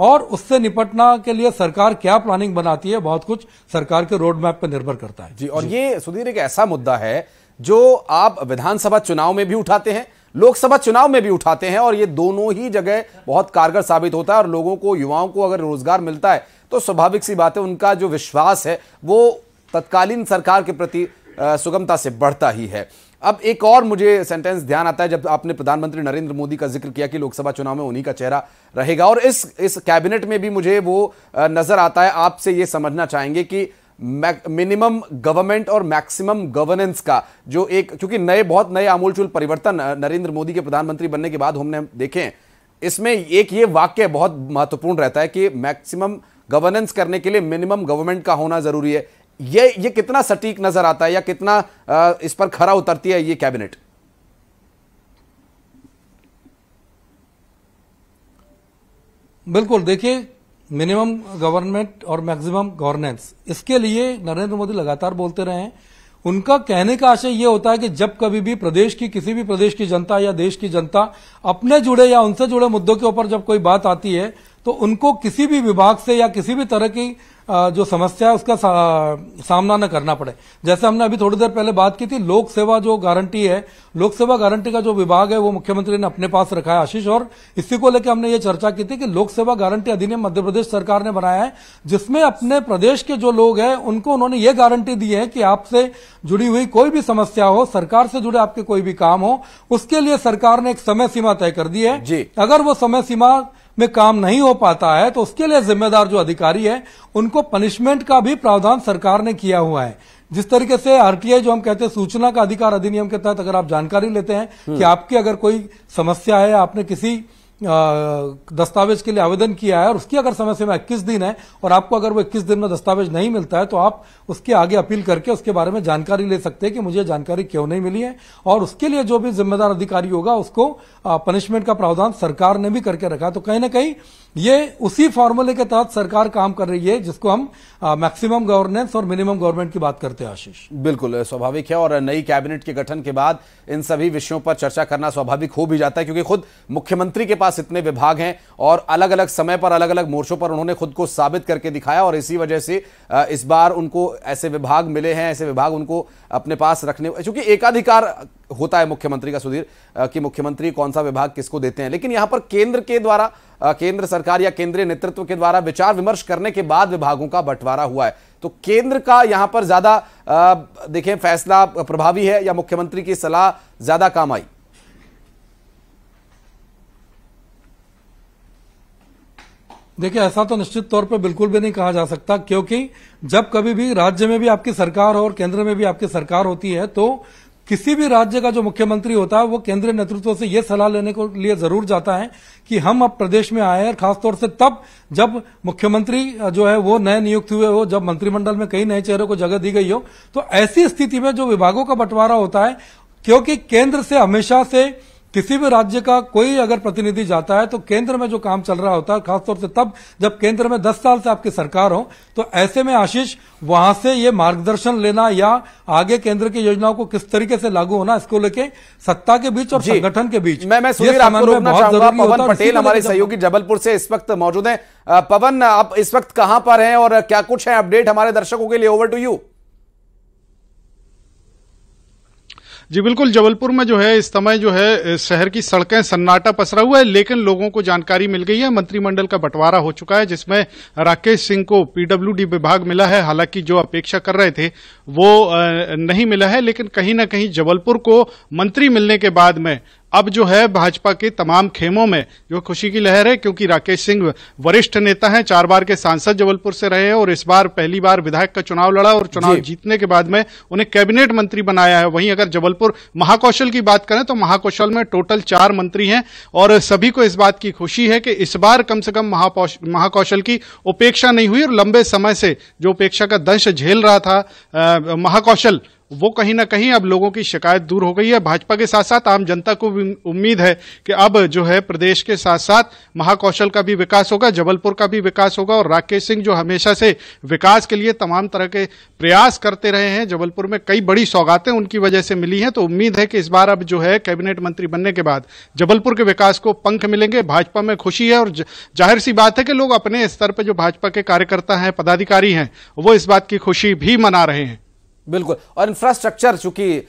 और उससे निपटना के लिए सरकार क्या प्लानिंग बनाती है बहुत कुछ सरकार के रोड मैप पर निर्भर करता है जी और जी। ये सुधीर एक ऐसा मुद्दा है जो आप विधानसभा चुनाव में भी उठाते हैं लोकसभा चुनाव में भी उठाते हैं और ये दोनों ही जगह बहुत कारगर साबित होता है और लोगों को युवाओं को अगर रोजगार मिलता है तो स्वाभाविक सी बात है उनका जो विश्वास है वो तत्कालीन सरकार के प्रति सुगमता से बढ़ता ही है अब एक और मुझे सेंटेंस ध्यान आता है जब आपने प्रधानमंत्री नरेंद्र मोदी का जिक्र किया कि लोकसभा चुनाव में उन्हीं का चेहरा रहेगा और इस इस कैबिनेट में भी मुझे वो नजर आता है आपसे ये समझना चाहेंगे कि मिनिमम गवर्नमेंट और मैक्सिमम गवर्नेंस का जो एक क्योंकि नए बहुत नए आमूलचूल परिवर्तन नरेंद्र मोदी के प्रधानमंत्री बनने के बाद हमने देखे इसमें एक ये वाक्य बहुत महत्वपूर्ण रहता है कि मैक्सिमम गवर्नेंस करने के लिए मिनिमम गवर्नमेंट का होना जरूरी है ये ये कितना सटीक नजर आता है या कितना आ, इस पर खरा उतरती है ये कैबिनेट बिल्कुल देखिए मिनिमम गवर्नमेंट और मैक्सिमम गवर्नेंस इसके लिए नरेंद्र मोदी लगातार बोलते रहे हैं उनका कहने का आशय यह होता है कि जब कभी भी प्रदेश की किसी भी प्रदेश की जनता या देश की जनता अपने जुड़े या उनसे जुड़े मुद्दों के ऊपर जब कोई बात आती है तो उनको किसी भी विभाग से या किसी भी तरह की जो समस्या है उसका सा, सामना न करना पड़े जैसे हमने अभी थोड़ी देर पहले बात की थी लोक सेवा जो गारंटी है लोक सेवा गारंटी का जो विभाग है वो मुख्यमंत्री ने अपने पास रखा है आशीष और इसी को लेकर हमने ये चर्चा की थी कि लोक सेवा गारंटी अधिनियम मध्य प्रदेश सरकार ने बनाया है जिसमें अपने प्रदेश के जो लोग हैं उनको उन्होंने ये गारंटी दी है कि आपसे जुड़ी हुई कोई भी समस्या हो सरकार से जुड़े आपके कोई भी काम हो उसके लिए सरकार ने एक समय सीमा तय कर दी है अगर वो समय सीमा में काम नहीं हो पाता है तो उसके लिए जिम्मेदार जो अधिकारी है उनको पनिशमेंट का भी प्रावधान सरकार ने किया हुआ है जिस तरीके से आरटीआई जो हम कहते हैं सूचना का अधिकार अधिनियम के तहत अगर आप जानकारी लेते हैं हम्म। कि आपकी अगर कोई समस्या है आपने किसी दस्तावेज के लिए आवेदन किया है और उसकी अगर समय सीमा इक्कीस दिन है और आपको अगर वो इक्कीस दिन में दस्तावेज नहीं मिलता है तो आप उसके आगे अपील करके उसके बारे में जानकारी ले सकते हैं कि मुझे जानकारी क्यों नहीं मिली है और उसके लिए जो भी जिम्मेदार अधिकारी होगा उसको पनिशमेंट का प्रावधान सरकार ने भी करके रखा तो कहीं ना कहीं ये उसी फॉर्मूले के तहत सरकार काम कर रही है जिसको हम मैक्सिमम गवर्नेंस और मिनिमम गवर्नमेंट की बात करते हैं आशीष बिल्कुल स्वाभाविक है और नई कैबिनेट के गठन के बाद इन सभी विषयों पर चर्चा करना स्वाभाविक हो भी जाता है क्योंकि खुद मुख्यमंत्री के पास पास इतने विभाग हैं और अलग अलग समय पर अलग अलग मोर्चों पर उन्होंने खुद को साबित करके दिखाया और इसी वजह से इस बार उनको ऐसे विभाग मिले हैं ऐसे विभाग उनको अपने पास रखने क्योंकि एकाधिकार होता है मुख्यमंत्री का सुधीर कि मुख्यमंत्री कौन सा विभाग किसको देते हैं लेकिन यहां पर केंद्र के द्वारा केंद्र सरकार या केंद्रीय नेतृत्व के द्वारा विचार विमर्श करने के बाद विभागों का बंटवारा हुआ है तो केंद्र का यहां पर ज़्यादा देखें फैसला प्रभावी है या मुख्यमंत्री की सलाह ज़्यादा काम आई देखिए ऐसा तो निश्चित तौर पर बिल्कुल भी नहीं कहा जा सकता क्योंकि जब कभी भी राज्य में भी आपकी सरकार और केंद्र में भी आपकी सरकार होती है तो किसी भी राज्य का जो मुख्यमंत्री होता है वो केंद्रीय नेतृत्व से यह सलाह लेने को लिए जरूर जाता है कि हम अब प्रदेश में आए हैं खासतौर से तब जब मुख्यमंत्री जो है वो नए नियुक्त हुए हो जब मंत्रिमंडल में कई नए चेहरों को जगह दी गई हो तो ऐसी स्थिति में जो विभागों का बंटवारा होता है क्योंकि केंद्र से हमेशा से किसी भी राज्य का कोई अगर प्रतिनिधि जाता है तो केंद्र में जो काम चल रहा होता है खासतौर से तब जब केंद्र में 10 साल से आपकी सरकार हो तो ऐसे में आशीष वहां से ये मार्गदर्शन लेना या आगे केंद्र की योजनाओं को किस तरीके से लागू होना इसको लेके सत्ता के बीच और संगठन के बीच मैं मैं आपको रोकना चाहूंगा पवन पटेल हमारे सहयोगी जबलपुर से इस वक्त मौजूद है पवन आप इस वक्त कहां पर हैं और क्या कुछ है अपडेट हमारे दर्शकों के लिए ओवर टू यू जी बिल्कुल जबलपुर में जो है इस समय जो है शहर की सड़कें सन्नाटा पसरा हुआ है लेकिन लोगों को जानकारी मिल गई है मंत्रिमंडल का बंटवारा हो चुका है जिसमें राकेश सिंह को पीडब्ल्यूडी विभाग मिला है हालांकि जो अपेक्षा कर रहे थे वो नहीं मिला है लेकिन कहीं ना कहीं जबलपुर को मंत्री मिलने के बाद में अब जो है भाजपा के तमाम खेमों में जो खुशी की लहर है क्योंकि राकेश सिंह वरिष्ठ नेता हैं चार बार के सांसद जबलपुर से रहे हैं और इस बार पहली बार विधायक का चुनाव लड़ा और चुनाव जीतने के बाद में उन्हें कैबिनेट मंत्री बनाया है वहीं अगर जबलपुर महाकौशल की बात करें तो महाकौशल में टोटल चार मंत्री हैं और सभी को इस बात की खुशी है कि इस बार कम से कम महाकौशल की उपेक्षा नहीं हुई और लंबे समय से जो उपेक्षा का दंश झेल रहा था महाकौशल वो कहीं ना कहीं अब लोगों की शिकायत दूर हो गई है भाजपा के साथ साथ आम जनता को भी उम्मीद है कि अब जो है प्रदेश के साथ साथ महाकौशल का भी विकास होगा जबलपुर का भी विकास होगा और राकेश सिंह जो हमेशा से विकास के लिए तमाम तरह के प्रयास करते रहे हैं जबलपुर में कई बड़ी सौगातें उनकी वजह से मिली हैं तो उम्मीद है कि इस बार अब जो है कैबिनेट मंत्री बनने के बाद जबलपुर के विकास को पंख मिलेंगे भाजपा में खुशी है और जाहिर सी बात है कि लोग अपने स्तर पर जो भाजपा के कार्यकर्ता हैं पदाधिकारी हैं वो इस बात की खुशी भी मना रहे हैं बिल्कुल और इंफ्रास्ट्रक्चर चूंकि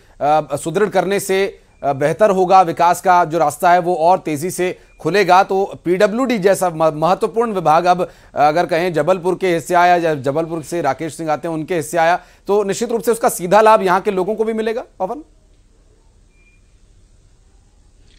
सुदृढ़ करने से बेहतर होगा विकास का जो रास्ता है वो और तेज़ी से खुलेगा तो पीडब्ल्यूडी जैसा महत्वपूर्ण विभाग अब अगर कहें जबलपुर के हिस्से आया या जबलपुर से राकेश सिंह आते हैं उनके हिस्से आया तो निश्चित रूप से उसका सीधा लाभ यहाँ के लोगों को भी मिलेगा पवन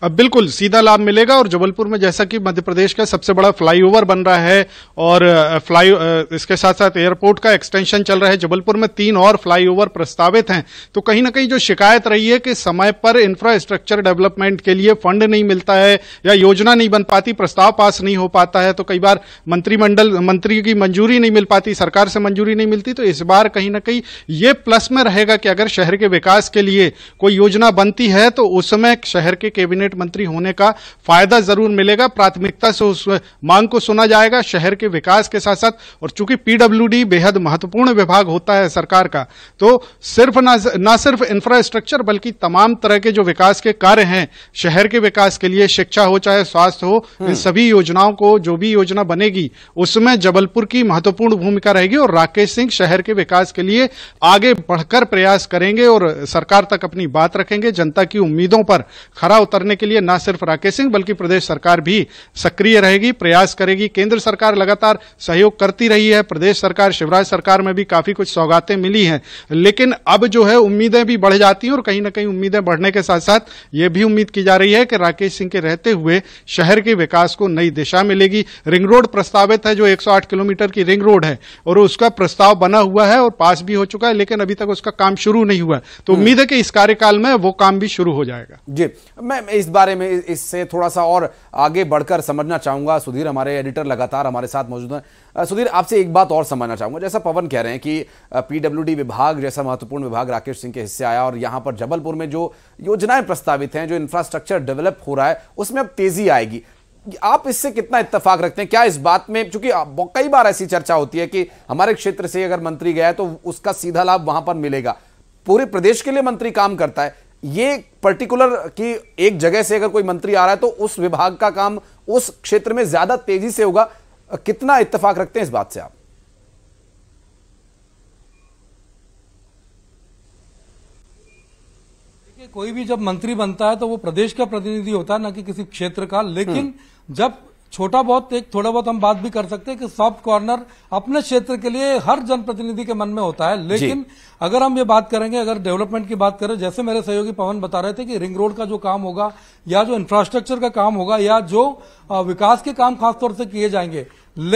अब बिल्कुल सीधा लाभ मिलेगा और जबलपुर में जैसा कि मध्य प्रदेश का सबसे बड़ा फ्लाईओवर बन रहा है और फ्लाई इसके साथ साथ एयरपोर्ट का एक्सटेंशन चल रहा है जबलपुर में तीन और फ्लाईओवर प्रस्तावित हैं तो कहीं ना कहीं जो शिकायत रही है कि समय पर इंफ्रास्ट्रक्चर डेवलपमेंट के लिए फंड नहीं मिलता है या योजना नहीं बन पाती प्रस्ताव पास नहीं हो पाता है तो कई बार मंत्रिमंडल मंत्री की मंजूरी नहीं मिल पाती सरकार से मंजूरी नहीं मिलती तो इस बार कहीं ना कहीं ये प्लस में रहेगा कि अगर शहर के विकास के लिए कोई योजना बनती है तो उस समय शहर के कैबिनेट कैबिनेट मंत्री होने का फायदा जरूर मिलेगा प्राथमिकता से उस मांग को सुना जाएगा शहर के विकास के साथ साथ और चूंकि पीडब्ल्यूडी बेहद महत्वपूर्ण विभाग होता है सरकार का तो सिर्फ न सिर्फ इंफ्रास्ट्रक्चर बल्कि तमाम तरह के जो विकास के कार्य हैं शहर के विकास के लिए शिक्षा हो चाहे स्वास्थ्य हो हम्म। इन सभी योजनाओं को जो भी योजना बनेगी उसमें जबलपुर की महत्वपूर्ण भूमिका रहेगी और राकेश सिंह शहर के विकास के लिए आगे बढ़कर प्रयास करेंगे और सरकार तक अपनी बात रखेंगे जनता की उम्मीदों पर खरा उतरने के के लिए न सिर्फ राकेश सिंह बल्कि प्रदेश सरकार भी सक्रिय रहेगी प्रयास करेगी केंद्र सरकार लगातार सहयोग करती रही है प्रदेश सरकार शिवराज सरकार में भी काफी कुछ सौगातें मिली हैं लेकिन अब जो है उम्मीदें भी बढ़ जाती हैं और कहीं ना कहीं उम्मीदें बढ़ने के साथ साथ ये भी उम्मीद की जा रही है कि राकेश सिंह के रहते हुए शहर के विकास को नई दिशा मिलेगी रिंग रोड प्रस्तावित है जो एक किलोमीटर की रिंग रोड है और उसका प्रस्ताव बना हुआ है और पास भी हो चुका है लेकिन अभी तक उसका काम शुरू नहीं हुआ तो हम्म। उम्मीद है कि इस कार्यकाल में वो काम भी शुरू हो जाएगा जी मैं इस बारे में इससे थोड़ा सा और आगे बढ़कर समझना चाहूंगा सुधीर हमारे एडिटर लगातार हमारे साथ मौजूद हैं सुधीर आपसे एक बात और समझना चाहूंगा जैसा पवन कह रहे हैं कि पीडब्ल्यू विभाग जैसा महत्वपूर्ण विभाग राकेश सिंह के हिस्से आया और यहां पर जबलपुर में जो योजनाएं प्रस्तावित हैं जो इंफ्रास्ट्रक्चर डेवलप हो रहा है उसमें अब तेजी आएगी आप इससे कितना इत्तेफाक रखते हैं क्या इस बात में चूंकि कई बार ऐसी चर्चा होती है कि हमारे क्षेत्र से अगर मंत्री गया है तो उसका सीधा लाभ वहां पर मिलेगा पूरे प्रदेश के लिए मंत्री काम करता है ये पर्टिकुलर कि एक जगह से अगर कोई मंत्री आ रहा है तो उस विभाग का काम उस क्षेत्र में ज्यादा तेजी से होगा कितना इत्तेफाक रखते हैं इस बात से आप देखिए कोई भी जब मंत्री बनता है तो वो प्रदेश का प्रतिनिधि होता है ना कि किसी क्षेत्र का लेकिन हम्म। जब छोटा बहुत एक थोड़ा बहुत हम बात भी कर सकते हैं कि सॉफ्ट कॉर्नर अपने क्षेत्र के लिए हर जनप्रतिनिधि के मन में होता है लेकिन अगर हम ये बात करेंगे अगर डेवलपमेंट की बात करें जैसे मेरे सहयोगी पवन बता रहे थे कि रिंग रोड का जो काम होगा या जो इंफ्रास्ट्रक्चर का काम होगा या जो विकास के काम खासतौर से किए जाएंगे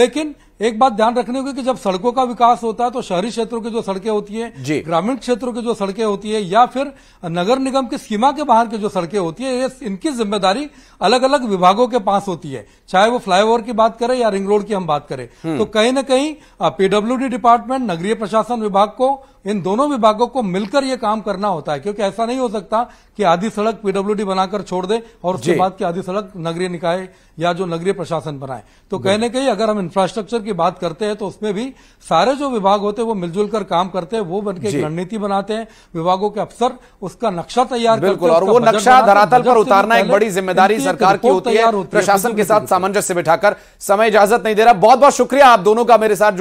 लेकिन एक बात ध्यान रखने होगी कि जब सड़कों का विकास होता है तो शहरी क्षेत्रों की जो सड़कें होती है ग्रामीण क्षेत्रों की जो सड़कें होती है या फिर नगर निगम की सीमा के बाहर की जो सड़कें होती है इनकी जिम्मेदारी अलग अलग विभागों के पास होती है चाहे वो फ्लाईओवर की बात करें या रिंग रोड की हम बात करें हम्म। तो कहीं ना कहीं पीडब्ल्यूडी डिपार्टमेंट नगरीय प्रशासन विभाग को इन दोनों विभागों को मिलकर ये काम करना होता है क्योंकि ऐसा नहीं हो सकता कि आधी सड़क पीडब्ल्यू बनाकर छोड़ दे और उसके बाद की आधी सड़क नगरीय निकाय या जो नगरीय प्रशासन बनाए तो कहीं ना कहीं अगर हम इंफ्रास्ट्रक्चर की बात करते हैं तो उसमें भी सारे जो विभाग होते हैं वो मिलजुल कर काम करते हैं वो बनके रणनीति बनाते हैं विभागों के अफसर उसका नक्शा तैयार बिल्कुल और वो नक्शा धरातल पर उतारना एक बड़ी जिम्मेदारी सरकार की होती है प्रशासन के साथ सामंजस्य बिठाकर समय इजाजत नहीं दे रहा बहुत बहुत शुक्रिया आप दोनों का मेरे साथ